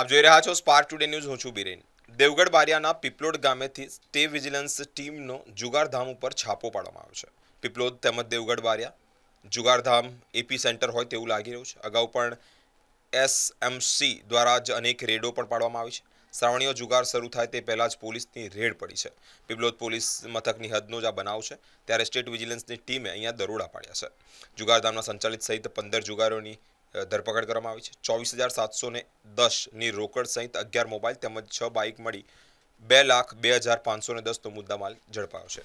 આપ જોઈ રહ્યા છો સ્પાર્ક ટુડે ન્યૂઝ હું છું બિરેન દેવગઢ બારિયાના પીપલોડ ગામેથી તે વિજિલન્સ ટીમનો જુગારધામ ઉપર છાપો પાડવામાં આવ્યો છે પીપલોદ તેમજ દેવગઢ બારિયા જુગારધામ એપી સેન્ટર હોય તેવું લાગી રહ્યું છે અગાઉ પણ એસએમસી દ્વારા જ અનેક રેડો પણ પાડવામાં આવી છે શ્રાવણીઓ જુગાર શરૂ થાય તે પહેલાં જ પોલીસની રેડ પડી છે પીપલોદ પોલીસ મથકની હદનો જ આ બનાવ છે ત્યારે સ્ટેટ વિજિલન્સની ટીમે અહીંયા દરોડા પાડ્યા છે જુગારધામના સંચાલિત સહિત પંદર જુગારોની ધરપકડ કરવામાં આવી છે ચોવીસ હજાર સાતસો ને દસની રોકડ સહિત અગિયાર મોબાઈલ તેમજ છ બાઇક મળી બે લાખ બે હજાર પાંચસો ને દસનો મુદ્દામાલ ઝડપાયો છે